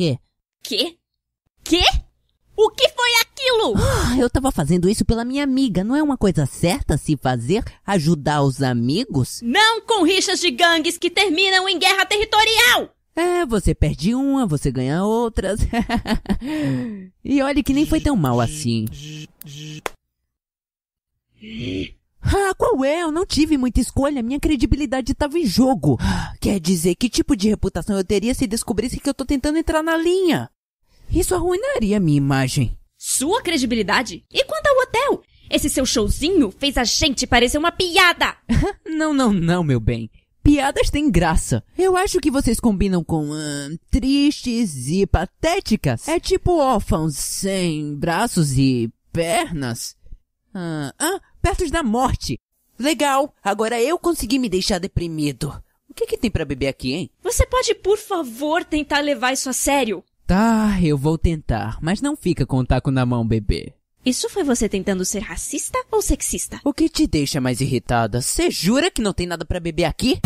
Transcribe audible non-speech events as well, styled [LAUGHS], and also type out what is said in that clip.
quê? Quê? Quê? O que foi aquilo? [GASPS] Ah, eu tava fazendo isso pela minha amiga. Não é uma coisa certa se fazer? Ajudar os amigos? Não com rixas de gangues que terminam em guerra territorial! É, você perde uma, você ganha outras. [LAUGHS] e olha que nem foi tão mal assim. [LAUGHS] Como é, eu não tive muita escolha, minha credibilidade estava em jogo. Quer dizer, que tipo de reputação eu teria se descobrisse que eu tô tentando entrar na linha? Isso arruinaria minha imagem. Sua credibilidade? E quanto ao hotel? Esse seu showzinho fez a gente parecer uma piada! [LAUGHS] não, não, não, meu bem. Piadas têm graça. Eu acho que vocês combinam com hum, tristes e patéticas. É tipo órfãos sem braços e pernas. Ah, ah, perto da morte. Legal, agora eu consegui me deixar deprimido. O que, que tem para beber aqui, hein? Você pode, por favor, tentar levar isso a sério? Tá, eu vou tentar, mas não fica com o taco na mão, bebê. Isso foi você tentando ser racista ou sexista? O que te deixa mais irritada? Você jura que não tem nada para beber aqui?